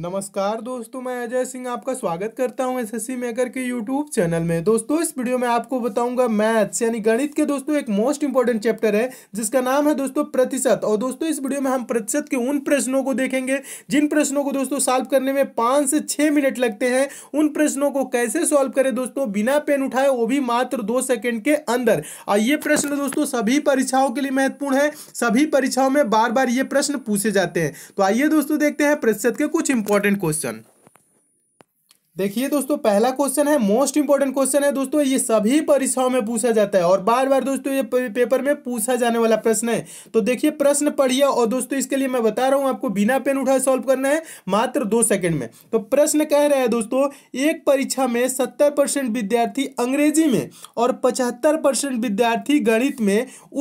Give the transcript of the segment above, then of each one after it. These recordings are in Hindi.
नमस्कार दोस्तों मैं अजय सिंह आपका स्वागत करता हूं एसएससी मेकर के यूट्यूब चैनल में दोस्तों इस वीडियो में आपको बताऊंगा मैथ्स यानी गणित के दोस्तों एक मोस्ट इंपॉर्टेंट चैप्टर है जिसका नाम है दोस्तों प्रतिशत और दोस्तों इस वीडियो में हम प्रतिशत के उन प्रश्नों को देखेंगे जिन प्रश्नों को दोस्तों सॉल्व करने में पाँच से छः मिनट लगते हैं उन प्रश्नों को कैसे सॉल्व करें दोस्तों बिना पेन उठाए वो भी मात्र दो सेकेंड के अंदर और ये प्रश्न दोस्तों सभी परीक्षाओं के लिए महत्वपूर्ण है सभी परीक्षाओं में बार बार ये प्रश्न पूछे जाते हैं तो आइए दोस्तों देखते हैं प्रतिशत के कुछ important question देखिए दोस्तों पहला क्वेश्चन है मोस्ट इंपॉर्टेंट क्वेश्चन है दोस्तों ये सभी परीक्षाओं में पूछा जाता है और बार बार दोस्तों ये पेपर में पूछा जाने वाला प्रश्न है तो देखिए प्रश्न पढ़िए और दोस्तों इसके लिए मैं बता रहा हूँ आपको बिना पेन उठाए सॉल्व करना है मात्र दो सेकंड में तो प्रश्न कह रहे हैं दोस्तों एक परीक्षा में सत्तर विद्यार्थी अंग्रेजी में और पचहत्तर विद्यार्थी गणित में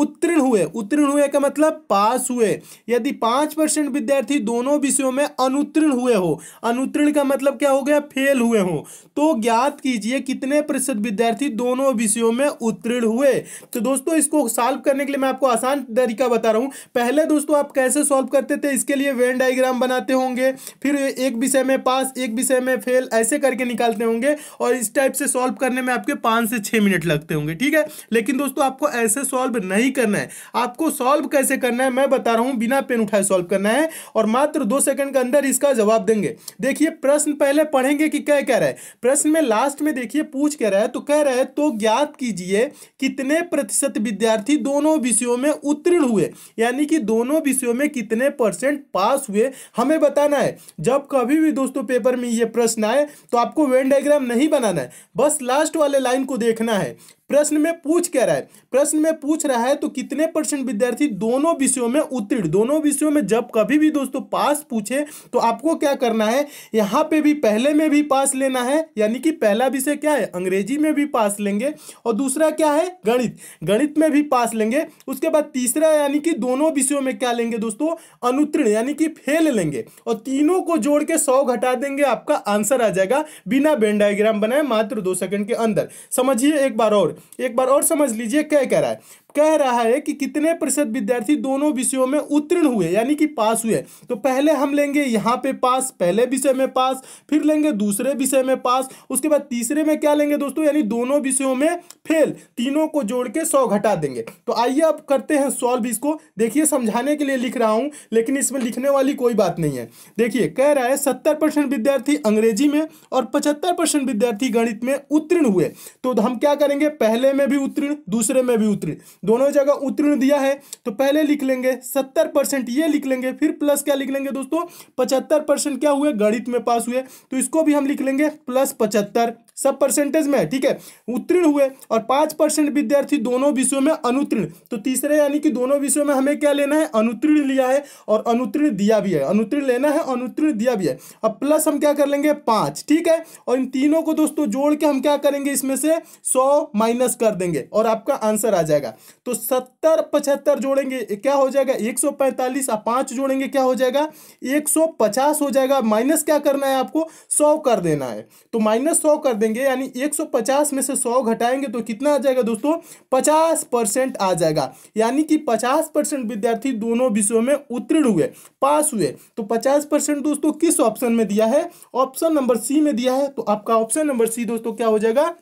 उत्तीर्ण हुए उत्तीर्ण हुए का मतलब पास हुए यदि पाँच विद्यार्थी दोनों विषयों में अनुत्तीर्ण हुए हो अनुत्तीर्ण का मतलब क्या हो गया फेल हुए हों तो ज्ञात कीजिए कितने प्रतिशत विद्यार्थी दोनों विषयों में उत्तीर्ण हुए तो दोस्तों इसको सॉल्व करने के लिए मैं आपको आसान तरीका बता रहा हूँ पहले दोस्तों आप कैसे सॉल्व करते थे इसके लिए वेन डायग्राम बनाते होंगे फिर एक विषय में पास एक विषय में फेल ऐसे करके निकालते होंगे और इस टाइप से सॉल्व करने में आपके पाँच से छः मिनट लगते होंगे ठीक है लेकिन दोस्तों आपको ऐसे सॉल्व नहीं करना है आपको सॉल्व कैसे करना है मैं बता रहा हूँ बिना पेन उठाए सॉल्व करना है और मात्र दो सेकंड के अंदर इसका जवाब देंगे देखिए प्रश्न पहले पढ़ेंगे कि क्या तय कह रहा है प्रश्न में लास्ट में देखिए पूछ कह रहा है तो कह रहा है तो ज्ञात कीजिए कितने प्रतिशत विद्यार्थी दोनों विषयों में उत्तीर्ण हुए यानी कि दोनों विषयों में कितने परसेंट पास हुए हमें बताना है जब कभी भी दोस्तों पेपर में ये प्रश्न आए तो आपको वेन डायग्राम नहीं बनाना है बस लास्ट वाले लाइन को देखना है प्रश्न में पूछ कह रहा है प्रश्न में पूछ रहा है तो कितने परसेंट विद्यार्थी दोनों विषयों में उत्तीर्ण दोनों विषयों में जब कभी भी दोस्तों पास पूछे तो आपको क्या करना है यहाँ पे भी पहले में भी पास लेना है यानी कि पहला विषय क्या है अंग्रेजी में भी पास लेंगे और दूसरा क्या है गणित गणित में भी पास लेंगे उसके बाद तीसरा यानी कि दोनों विषयों में क्या लेंगे दोस्तों अनुत्तीर्ण यानी कि फेल लेंगे और तीनों को जोड़ के सौ घटा देंगे आपका आंसर आ जाएगा बिना बेन डायग्राम बनाए मात्र दो सेकंड के अंदर समझिए एक बार और एक बार और समझ लीजिए क्या कह रहा है कह रहा है कि कितने प्रतिशत विद्यार्थी दोनों विषयों में उत्तीर्ण हुए यानी कि पास हुए तो पहले हम लेंगे यहाँ पे पास पहले विषय में पास फिर लेंगे दूसरे विषय में पास उसके बाद तीसरे में क्या लेंगे दोस्तों यानी दोनों विषयों में फेल तीनों को जोड़ के सौ घटा देंगे तो आइए अब करते हैं सॉल्व इसको देखिए समझाने के लिए लिख रहा हूँ लेकिन इसमें लिखने वाली कोई बात नहीं है देखिए कह रहा है सत्तर विद्यार्थी अंग्रेजी में और पचहत्तर विद्यार्थी गणित में उत्तीर्ण हुए तो हम क्या करेंगे पहले में भी उत्तीर्ण दूसरे में भी उत्तीर्ण दोनों जगह उत्तीर्ण दिया है तो पहले लिख लेंगे सत्तर परसेंट ये लिख लेंगे फिर प्लस क्या लिख लेंगे दोस्तों पचहत्तर परसेंट क्या हुए गणित में पास हुए तो इसको भी हम लिख लेंगे प्लस पचहत्तर सब परसेंटेज में है ठीक है उत्तीर्ण हुए और पाँच परसेंट विद्यार्थी दोनों विषयों में अनुत्तीर्ण तो तीसरे यानी कि दोनों विषयों में हमें क्या लेना है अनुत्तीर्ण लिया है और अनुत्तीर्ण दिया भी है अनुत्तीर्ण लेना है अनुत्तीर्ण दिया भी है अब प्लस हम क्या कर लेंगे पाँच ठीक है और इन तीनों को दोस्तों जोड़ के हम क्या करेंगे इसमें से सौ माइनस कर देंगे और आपका आंसर आ जाएगा तो सत्तर पचहत्तर जोड़ेंगे क्या हो जाएगा एक सौ पैंतालीस आप जोड़ेंगे क्या हो जाएगा एक सौ पचास हो जाएगा माइनस क्या करना है आपको सौ कर देना है तो माइनस सौ कर देंगे देंगे यानी 150 में से 100 घटाएंगे तो कितना आ जाएगा दोस्तों 50 परसेंट आ जाएगा यानी कि 50 परसेंट विद्यार्थी दोनों विषयों में उत्तीर्ण हुए पास हुए तो 50 परसेंट दोस्तों किस ऑप्शन में दिया है ऑप्शन नंबर सी में दिया है तो आपका ऑप्शन नंबर सी दोस्तों क्या हो जाएगा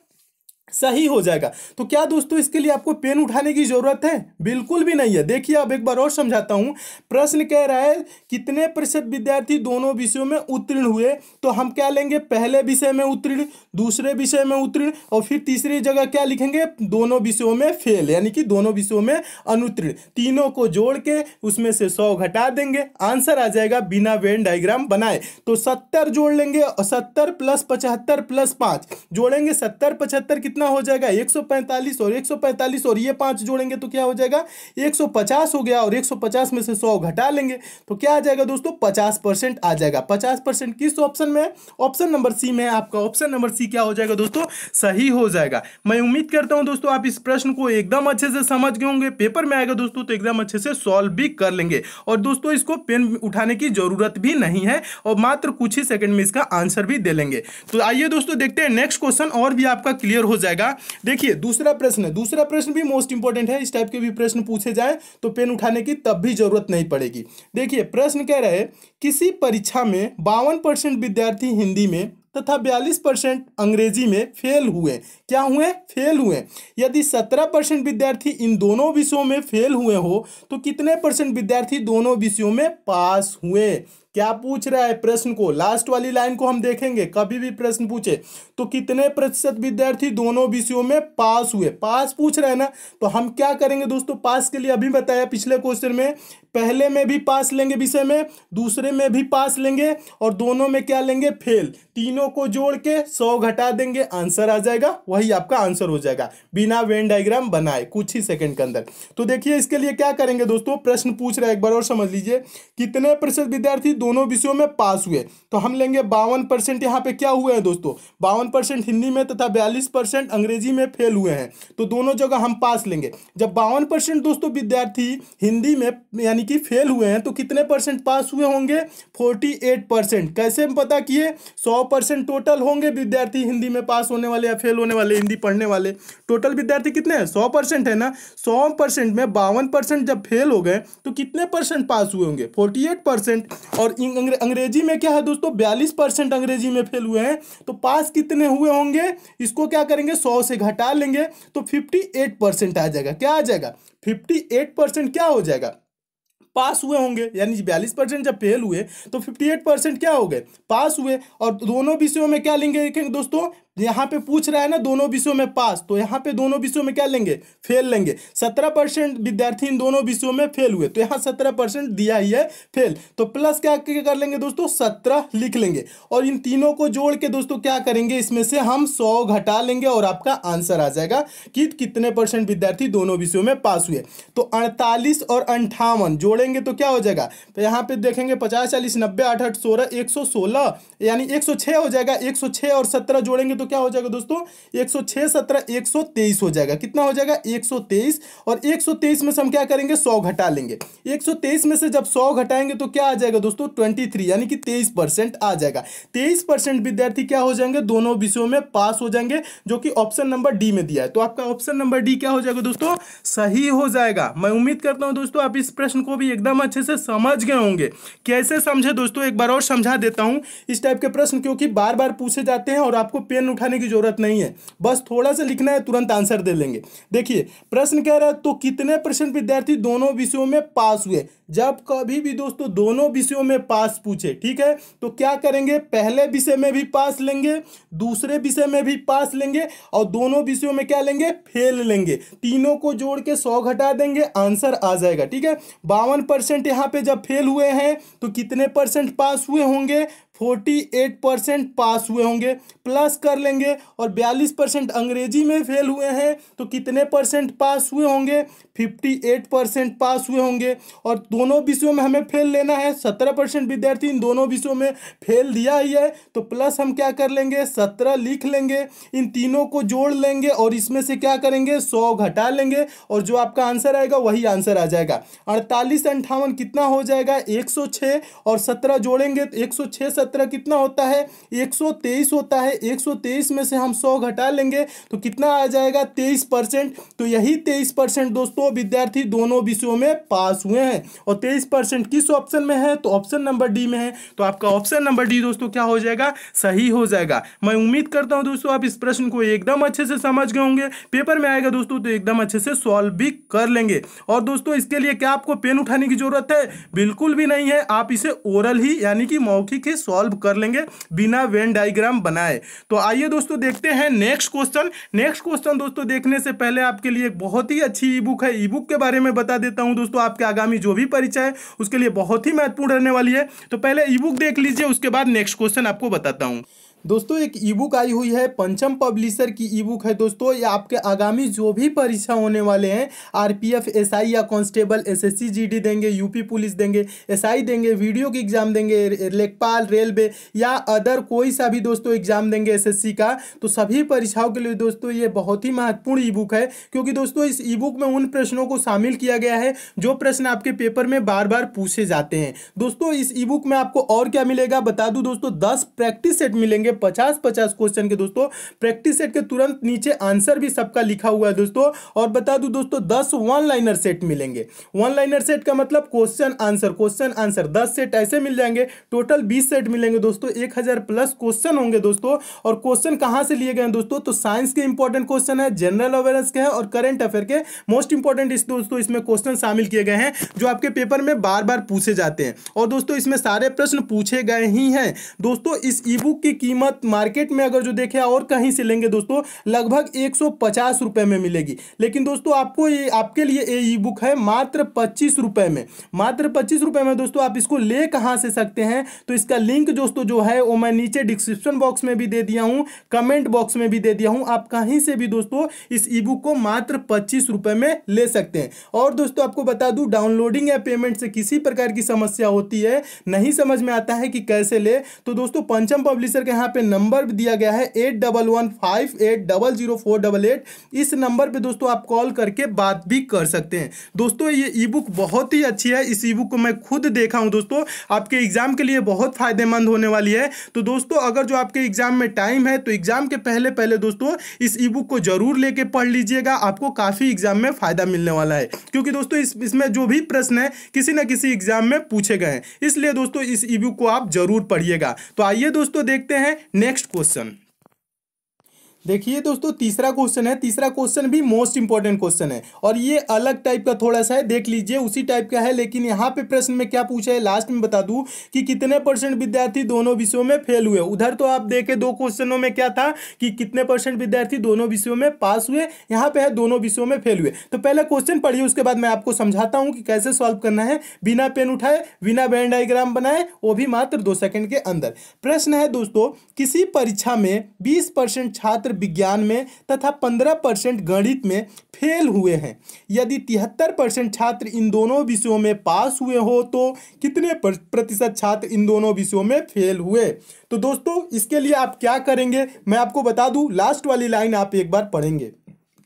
सही हो जाएगा तो क्या दोस्तों इसके लिए आपको पेन उठाने की ज़रूरत है बिल्कुल भी नहीं है देखिए अब एक बार और समझाता हूँ प्रश्न कह रहा है कितने प्रतिशत विद्यार्थी दोनों विषयों में उत्तीर्ण हुए तो हम क्या लेंगे पहले विषय में उत्तीर्ण दूसरे विषय में उत्तीर्ण और फिर तीसरी जगह क्या लिखेंगे दोनों विषयों में फेल यानी कि दोनों विषयों में अनुत्तीर्ण तीनों को जोड़ के उसमें से सौ घटा देंगे आंसर आ जाएगा बिना वेन डाइग्राम बनाए तो सत्तर जोड़ लेंगे सत्तर प्लस पचहत्तर प्लस पाँच जोड़ेंगे सत्तर पचहत्तर कितना कितना हो जाएगा 145 और 145 और ये पांच जोड़ेंगे तो क्या हो जाएगा 150 हो गया और 150 में से 100 घटा लेंगे तो क्या आ जाएगा दोस्तों 50 परसेंट आ जाएगा 50 परसेंट किस ऑप्शन में है ऑप्शन नंबर सी में है आपका ऑप्शन नंबर सी क्या हो जाएगा दोस्तों सही हो जाएगा मैं उम्मीद करता हूँ दोस्तों आप इस प्रश्न को एकदम अच्छे से समझ गए होंगे पेपर में आएगा दोस्तों तो एकदम अच्छे से सॉल्व भी कर लेंगे और दोस्तों इसको पेन उठाने की जरूरत भी नहीं है और मात्र कुछ ही सेकंड में इसका आंसर भी दे लेंगे तो आइए दोस्तों देखते हैं नेक्स्ट क्वेश्चन और भी आपका क्लियर हो जाए जाएगा देखिए दूसरा प्रश्न दूसरा प्रश्न भी मोस्ट इंपॉर्टेंट है इस टाइप के भी प्रश्न पूछे जाए तो पेन उठाने की तब भी जरूरत नहीं पड़ेगी देखिए प्रश्न कह रहे किसी परीक्षा में बावन परसेंट विद्यार्थी हिंदी में तथा बयालीस परसेंट अंग्रेजी में फेल हुए क्या हुए फेल हुए यदि सत्रह परसेंट विद्यार्थी इन दोनों विषयों में फेल हुए हो तो कितने परसेंट विद्यार्थी दोनों विषयों में पास हुए क्या पूछ रहा है प्रश्न को लास्ट वाली लाइन को हम देखेंगे कभी भी प्रश्न पूछे तो कितने प्रतिशत विद्यार्थी दोनों विषयों में पास हुए पास पूछ रहे हैं ना तो हम क्या करेंगे दोस्तों पास के लिए अभी बताया पिछले क्वेश्चन में पहले में भी पास लेंगे विषय में दूसरे में भी पास लेंगे और दोनों में क्या लेंगे फेल तीनों को जोड़ के सौ घटा देंगे आंसर आ जाएगा वही आपका आंसर हो जाएगा बिना वेन डायग्राम बनाए कुछ ही सेकंड के अंदर तो देखिए इसके लिए क्या करेंगे दोस्तों प्रश्न पूछ रहा है एक बार और समझ लीजिए कितने प्रतिशत विद्यार्थी दोनों विषयों में पास हुए तो हम लेंगे बावन परसेंट यहाँ पे क्या हुए हैं दोस्तों बावन परसेंट हिंदी में तथा बयालीस परसेंट अंग्रेजी में फेल हुए हैं तो दोनों जगह हम पास लेंगे जब बावन परसेंट दोस्तों विद्यार्थी हिंदी में यानी कि फेल हुए हैं तो कितने परसेंट पास हुए होंगे फोर्टी एट परसेंट कैसे हम पता किए सौ परसेंट टोटल होंगे विद्यार्थी हिंदी में पास होने वाले या फेल होने वाले हिंदी पढ़ने वाले टोटल विद्यार्थी कितने हैं सौ परसेंट है ना सौ परसेंट में बावन परसेंट जब फेल हो गए तो कितने परसेंट पास हुए होंगे फोर्टी एट परसेंट और अंग्रेजी में क्या है दोस्तों बयालीस परसेंट अंग्रेजी में फेल हुए हैं तो पास कितने हुए होंगे इसको क्या करेंगे सौ से घटा लेंगे तो फिफ्टी एट परसेंट आ जाएगा क्या आ जाएगा फिफ्टी एट परसेंट क्या हो जाएगा पास हुए होंगे यानी बयालीस परसेंट जब फेल हुए तो फिफ्टी एट परसेंट क्या हो गए पास हुए और दोनों विषयों में क्या लेंगे देखेंगे दोस्तों तो यहाँ पे पूछ रहा है ना दोनों विषयों में पास तो यहाँ पे दोनों विषयों में क्या लेंगे फेल लेंगे सत्रह परसेंट विद्यार्थी इन दोनों विषयों में फेल हुए तो यहाँ सत्रह परसेंट दिया ही है फेल तो प्लस क्या कर लेंगे दोस्तों सत्रह लिख लेंगे और इन तीनों को जोड़ के दोस्तों क्या करेंगे इसमें से हम सौ घटा लेंगे और आपका आंसर आ जाएगा कि कितने परसेंट विद्यार्थी दोनों विषयों में पास हुए तो अड़तालीस और अंठावन जोड़ेंगे तो क्या हो जाएगा तो यहाँ पे देखेंगे पचास चालीस नब्बे आठ आठ सोलह एक सौ सोलह यानी एक सौ छः हो जाएगा एक सौ छः और सत्रह जोड़ेंगे तो तो क्या हो जाएगा दोस्तों एक सौ छह सत्रह एक सौ तेईस हो जाएगा कितना हो जाएगा एक सौ तेईस और एक सौ तेईस में से हम क्या करेंगे सौ घटा लेंगे एक सौ तेईस में से जब सौ घटाएंगे तो क्या आ जाएगा दोस्तों ट्वेंटी थ्री यानी कि तेईस परसेंट आ जाएगा तेईस परसेंट विद्यार्थी क्या हो जाएंगे दोनों विषयों में पास हो जाएंगे जो कि ऑप्शन नंबर डी में दिया है तो आपका ऑप्शन नंबर डी क्या हो जाएगा दोस्तों सही हो जाएगा मैं उम्मीद करता हूँ दोस्तों आप इस प्रश्न को भी एकदम अच्छे से समझ गए होंगे कैसे समझे दोस्तों एक बार और समझा देता हूँ इस टाइप के प्रश्न क्योंकि बार बार पूछे जाते हैं और आपको पेन उठाने की जरूरत नहीं है बस थोड़ा सा लिखना है तुरंत आंसर दे लेंगे देखिए प्रश्न कह रहा है तो कितने परसेंट विद्यार्थी दोनों विषयों में पास हुए जब कभी भी दोस्तों दोनों विषयों में पास पूछे ठीक है तो क्या करेंगे पहले विषय में भी पास लेंगे दूसरे विषय में भी पास लेंगे और दोनों विषयों में क्या लेंगे फेल लेंगे तीनों को जोड़ के सौ घटा देंगे आंसर आ जाएगा ठीक है बावन परसेंट यहाँ पे जब फेल हुए हैं तो कितने परसेंट पास हुए होंगे फोर्टी एट परसेंट पास हुए होंगे प्लस कर लेंगे और बयालीस परसेंट अंग्रेजी में फेल हुए हैं तो कितने परसेंट पास हुए होंगे 58 परसेंट पास हुए होंगे और दोनों विषयों में हमें फेल लेना है 17 परसेंट विद्यार्थी इन दोनों विषयों में फेल दिया ही है तो प्लस हम क्या कर लेंगे 17 लिख लेंगे इन तीनों को जोड़ लेंगे और इसमें से क्या करेंगे 100 घटा लेंगे और जो आपका आंसर आएगा वही आंसर आ जाएगा अड़तालीस अंठावन कितना हो जाएगा एक और सत्रह जोड़ेंगे तो एक सौ कितना होता है एक होता है एक में से हम सौ घटा लेंगे तो कितना आ जाएगा तेईस तो यही तेईस दोस्तों वो विद्यार्थी दोनों विषयों में पास हुए हैं और तेईस परसेंट किस ऑप्शन में है तो ऑप्शन नंबर डी में है तो आपका ऑप्शन नंबर डी दोस्तों क्या हो जाएगा सही हो जाएगा मैं उम्मीद करता हूँ दोस्तों आप इस प्रश्न को एकदम अच्छे से समझ गए होंगे पेपर में आएगा दोस्तों तो एकदम अच्छे से सॉल्व भी कर लेंगे और दोस्तों इसके लिए क्या आपको पेन उठाने की जरूरत है बिल्कुल भी नहीं है आप इसे ओरल ही यानी कि मौखिक ही सॉल्व कर लेंगे बिना वेन डायग्राम बनाए तो आइए दोस्तों देखते हैं नेक्स्ट क्वेश्चन नेक्स्ट क्वेश्चन दोस्तों देखने से पहले आपके लिए बहुत ही अच्छी ई बुक है ई बुक के बारे में बता देता हूँ दोस्तों आपके आगामी जो भी परीक्षा है उसके लिए बहुत ही महत्वपूर्ण रहने वाली है तो पहले ई बुक देख लीजिए उसके बाद नेक्स्ट क्वेश्चन आपको बताता हूँ दोस्तों एक ई बुक आई हुई है पंचम पब्लिशर की ई बुक है दोस्तों ये आपके आगामी जो भी परीक्षा होने वाले हैं आरपीएफ एसआई या कांस्टेबल एसएससी जीडी देंगे यूपी पुलिस देंगे एसआई देंगे वीडियो की एग्ज़ाम देंगे लेखपाल रेलवे या अदर कोई सा भी दोस्तों एग्ज़ाम देंगे सी का तो सभी परीक्षाओं के लिए दोस्तों ये बहुत ही महत्वपूर्ण ई बुक है क्योंकि दोस्तों इस ई बुक में उन प्रश्नों को शामिल किया गया है जो प्रश्न आपके पेपर में बार बार पूछे जाते हैं दोस्तों इस ई बुक में आपको और क्या मिलेगा बता दूँ दोस्तों दस प्रैक्टिस सेट मिलेंगे पचास पचास क्वेश्चन के दोस्तों प्रैक्टिस सेट के तुरंत नीचे आंसर भी सबका लिखा हुआ है दोस्तों और बता दू दोस्तों दस वन लाइनर सेट मिलेंगे वन लाइनर सेट का मतलब क्वेश्चन आंसर क्वेश्चन आंसर दस सेट ऐसे मिल जाएंगे टोटल बीस सेट मिलेंगे दोस्तों एक प्लस क्वेश्चन होंगे दोस्तों और क्वेश्चन कहाँ से लिए गए हैं दोस्तों तो साइंस के इंपॉर्टेंट क्वेश्चन है जनरल अवेयरनेस के हैं और करंट अफेयर के मोस्ट इंपॉर्टेंट इस दोस्तों इसमें क्वेश्चन शामिल किए गए हैं जो आपके पेपर में बार बार पूछे जाते हैं और दोस्तों इसमें सारे प्रश्न पूछे गए ही हैं दोस्तों इस ई की कीमत कीमत मार्केट में अगर जो देखें और कहीं से लेंगे दोस्तों लगभग एक सौ में मिलेगी लेकिन दोस्तों आपको ये आपके लिए ये ई बुक है मात्र पच्चीस रुपये में मात्र पच्चीस रुपये में दोस्तों आप इसको ले कहाँ से सकते हैं तो इसका लिंक दोस्तों जो है वो मैं नीचे डिस्क्रिप्शन बॉक्स में भी दे दिया हूँ कमेंट बॉक्स में भी दे दिया हूँ आप कहीं से भी दोस्तों इस ई बुक को मात्र पच्चीस में ले सकते हैं और दोस्तों आपको बता दूँ डाउनलोडिंग या पेमेंट से किसी प्रकार की समस्या होती है नहीं समझ में आता है कि कैसे ले तो दोस्तों पंचम पब्लिशर के यहाँ पे नंबर दिया गया है eight double one five eight double zero four double eight इस नंबर पे दोस्तों आप कॉल करके बात भी कर सकते हैं दोस्तों ये ई बुक बहुत ही अच्छी है इस ई बुक को मैं खुद देखा हूँ दोस्तों आपके एग्जाम के लिए बहुत फायदेमंद होने वाली है तो दोस्तों अगर जो आपके एग्जाम में टाइम है तो एग्जाम के पहले पहले दोस्तों इस ई बुक को जरूर लेके पढ़ लीजिएगा आपको काफ़ी एग्जाम में फायदा मिलने वाला है क्योंकि दोस्तों इस इसमें जो भी प्रश्न है किसी ना किसी एग्जाम में पूछे गए हैं इसलिए दोस्तों इस ई बुक को आप जरूर पढ़िएगा तो आइए दोस्तों देखते हैं next question देखिए दोस्तों तीसरा क्वेश्चन है तीसरा क्वेश्चन भी मोस्ट इंपॉर्टेंट क्वेश्चन है और ये अलग टाइप का थोड़ा सा है देख लीजिए उसी टाइप का है लेकिन यहाँ पे प्रश्न में क्या पूछा है लास्ट में बता दूं कि कितने परसेंट विद्यार्थी दोनों विषयों में फेल हुए उधर तो आप देखे दो क्वेश्चनों में क्या था कि कितने परसेंट विद्यार्थी दोनों विषयों में पास हुए यहाँ पे है दोनों विषयों में फेल हुए तो पहले क्वेश्चन पढ़िए उसके बाद मैं आपको समझाता हूँ कि कैसे सॉल्व करना है बिना पेन उठाए बिना बैन डाइग्राम बनाए वो भी मात्र दो सेकेंड के अंदर प्रश्न है दोस्तों किसी परीक्षा में बीस छात्र विज्ञान में तथा पंद्रह परसेंट गणित में फेल हुए हैं यदि तिहत्तर परसेंट छात्र इन दोनों विषयों में पास हुए हो तो कितने प्रतिशत छात्र इन दोनों विषयों में फेल हुए तो दोस्तों इसके लिए आप क्या करेंगे मैं आपको बता दूं लास्ट वाली लाइन आप एक बार पढ़ेंगे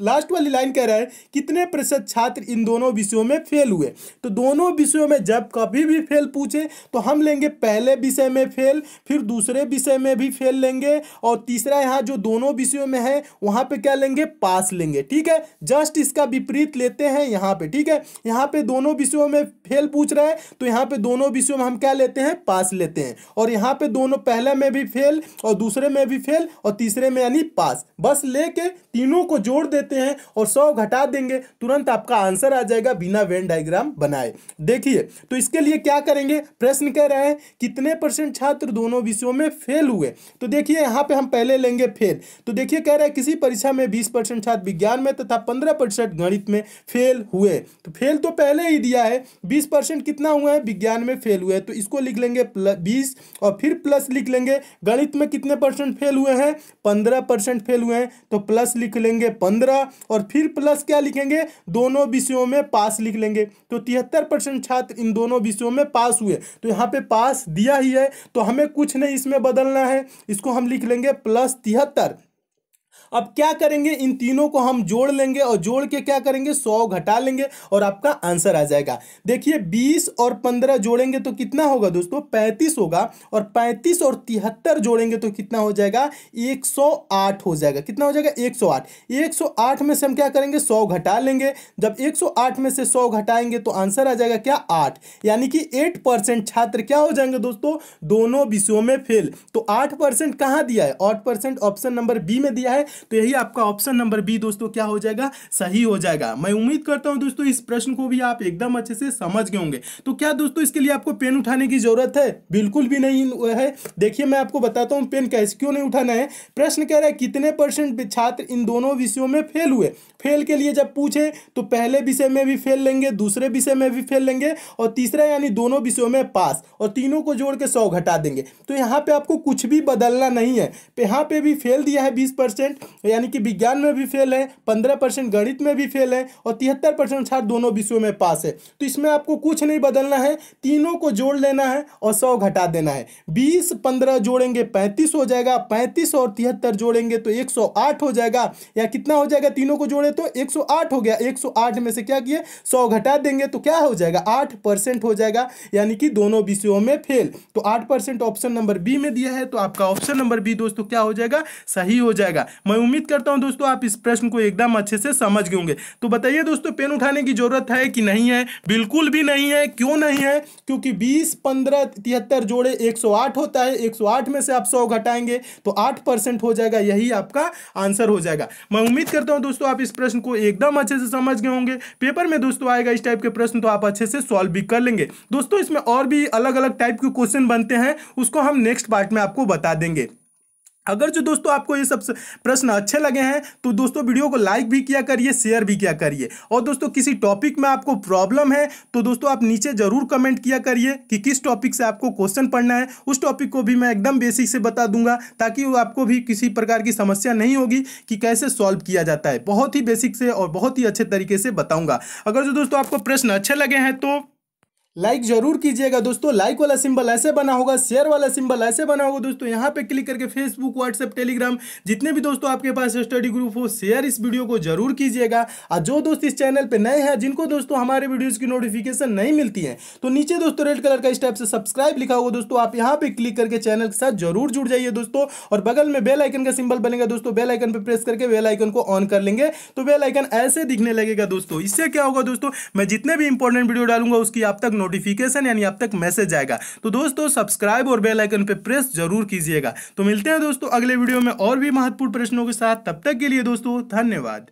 लास्ट वाली लाइन कह रहा है कितने प्रतिशत छात्र इन दोनों विषयों में फेल हुए तो दोनों विषयों में जब कभी भी फेल पूछे तो हम लेंगे पहले विषय में फेल फिर दूसरे विषय में भी फेल लेंगे और तीसरा यहाँ जो दोनों विषयों में है वहाँ पे क्या लेंगे पास लेंगे ठीक है जस्ट इसका विपरीत लेते हैं यहाँ पे ठीक है यहाँ पे दोनों विषयों में फेल पूछ रहा है तो यहाँ पे दोनों विषयों में हम क्या लेते हैं पास लेते हैं और यहाँ पे दोनों पहले में भी फेल और दूसरे में भी फेल और तीसरे में यानी पास बस लेके तीनों को जोड़ देते हैं और सौ घटा देंगे तुरंत आपका आंसर आ जाएगा बिना वेन डायग्राम बनाए देखिए तो इसके लिए क्या करेंगे प्रश्न कह रहे हैं कितने परसेंट छात्र दोनों विषयों में फेल हुए तो देखिए यहाँ पर हम पहले लेंगे फेल तो देखिए कह रहे हैं किसी परीक्षा में बीस परसेंट छात्र विज्ञान में तथा पंद्रह परसेंट गणित में फेल हुए तो फेल तो पहले ही दिया है बीस परसेंट कितना हुआ है विज्ञान में फेल हुए हैं तो इसको लिख लेंगे बीस और फिर प्लस लिख लेंगे गणित में कितने परसेंट फेल हुए हैं पंद्रह परसेंट फेल हुए हैं तो प्लस लिख लेंगे पंद्रह और फिर प्लस क्या लिखेंगे दोनों विषयों में पास लिख लेंगे तो तिहत्तर परसेंट छात्र इन दोनों विषयों में पास हुए तो यहाँ पर पास दिया ही है तो हमें कुछ नहीं इसमें बदलना है इसको हम लिख लेंगे प्लस तिहत्तर अब क्या करेंगे इन तीनों को हम जोड़ लेंगे और जोड़ के क्या करेंगे सौ घटा लेंगे और आपका आंसर आ जाएगा देखिए बीस और पंद्रह जोड़ेंगे तो कितना होगा दोस्तों पैंतीस होगा और पैंतीस और तिहत्तर जोड़ेंगे तो कितना हो जाएगा एक सौ आठ हो जाएगा कितना हो जाएगा एक सौ आठ एक सौ आठ में से हम क्या करेंगे सौ घटा लेंगे जब एक सौ आठ में से सौ घटाएंगे तो आंसर आ जाएगा क्या आठ यानी कि एट परसेंट छात्र क्या हो जाएंगे दोस्तों दोनों विषयों में फेल तो आठ परसेंट कहाँ दिया है आठ परसेंट ऑप्शन नंबर बी में दिया है तो यही आपका ऑप्शन नंबर बी दोस्तों क्या हो जाएगा सही हो जाएगा मैं उम्मीद करता हूं दोस्तों इस प्रश्न को भी आप एकदम अच्छे से समझ गए होंगे तो क्या दोस्तों इसके लिए आपको पेन उठाने की जरूरत है बिल्कुल भी नहीं है देखिए मैं आपको बताता हूँ पेन कैसे क्यों नहीं उठाना है प्रश्न कह रहा है कितने परसेंट छात्र इन दोनों विषयों में फेल हुए फेल के लिए जब पूछे तो पहले विषय में भी फेल लेंगे दूसरे विषय में भी फेल लेंगे और तीसरा यानी दोनों विषयों में पास और तीनों को जोड़ के सौ घटा देंगे तो यहाँ पे आपको कुछ भी बदलना नहीं है यहाँ पे भी फेल दिया है बीस परसेंट यानी कि विज्ञान में भी फेल है पंद्रह परसेंट गणित में भी फेल है और तिहत्तर परसेंट छात्र दोनों विषयों में पास है तो इसमें आपको कुछ नहीं बदलना है तीनों को जोड़ लेना है और सौ घटा देना है बीस पंद्रह जोड़ेंगे पैंतीस हो जाएगा पैंतीस और तिहत्तर जोड़ेंगे तो एक सौ आठ हो जाएगा या कितना हो जाएगा तीनों को जोड़े तो एक सौ आठ हो गया एक सौ आठ में से क्या किए सौ घटा देंगे तो क्या हो जाएगा आठ परसेंट हो जाएगा यानी कि दोनों विषयों में फेल तो आठ परसेंट ऑप्शन नंबर बी में दिया है तो आपका ऑप्शन नंबर बी दोस्तों क्या हो जाएगा सही हो जाएगा मैं उम्मीद करता हूँ दोस्तों आप इस प्रश्न को एकदम अच्छे से समझ गए होंगे तो बताइए दोस्तों पेन उठाने की जरूरत है कि नहीं है बिल्कुल भी नहीं है क्यों नहीं है क्योंकि बीस पंद्रह तिहत्तर जोड़े एक होता है एक में से आप सौ घटाएंगे तो आठ हो जाएगा यही आपका आंसर हो जाएगा मैं उम्मीद करता हूँ दोस्तों आप इस प्रश्न को एकदम अच्छे से समझ गए होंगे पेपर में दोस्तों आएगा इस टाइप के प्रश्न तो आप अच्छे से सॉल्व भी कर लेंगे दोस्तों इसमें और भी अलग अलग टाइप के क्वेश्चन बनते हैं उसको हम नेक्स्ट पार्ट में आपको बता देंगे अगर जो दोस्तों आपको ये सब प्रश्न अच्छे लगे हैं तो दोस्तों वीडियो को लाइक भी किया करिए शेयर भी किया करिए और दोस्तों किसी टॉपिक में आपको प्रॉब्लम है तो दोस्तों आप नीचे जरूर कमेंट किया करिए कि किस टॉपिक से आपको क्वेश्चन पढ़ना है उस टॉपिक को भी मैं एकदम बेसिक से बता दूंगा ताकि वो आपको भी किसी प्रकार की समस्या नहीं होगी कि कैसे सॉल्व किया जाता है बहुत ही बेसिक से और बहुत ही अच्छे तरीके से बताऊँगा अगर जो दोस्तों आपको प्रश्न अच्छे लगे हैं तो लाइक जरूर कीजिएगा दोस्तों लाइक वाला सिंबल ऐसे बना होगा शेयर वाला सिंबल ऐसे बना होगा दोस्तों यहाँ पे क्लिक करके फेसबुक व्हाट्सएप टेलीग्राम जितने भी दोस्तों आपके पास स्टडी ग्रुप हो शेयर इस वीडियो को जरूर कीजिएगा और जो दोस्त इस चैनल पे नए हैं जिनको दोस्तों हमारे वीडियोज की नोटिफिकेशन नहीं मिलती है तो नीचे दोस्तों रेड कलर का इस टाइप से सब्सक्राइब लिखा होगा दोस्तों आप यहाँ पे क्लिक करके चैनल के साथ जरूर जुड़ जाइए दोस्तों और बगल में बेलाइकन का सिंबल बनेगा दोस्तों बेलाइकन पर प्रेस करके बेलाइकन को ऑन कर लेंगे तो बेलाइकन ऐसे दिखने लगेगा दोस्तों इससे क्या होगा दोस्तों मैं जितने भी इंपॉर्टेंट वीडियो डालूंगा उसकी आप तक नोटिफिकेशन यानी अब तक मैसेज आएगा तो दोस्तों सब्सक्राइब और बेल आइकन पर प्रेस जरूर कीजिएगा तो मिलते हैं दोस्तों अगले वीडियो में और भी महत्वपूर्ण प्रश्नों के साथ तब तक के लिए दोस्तों धन्यवाद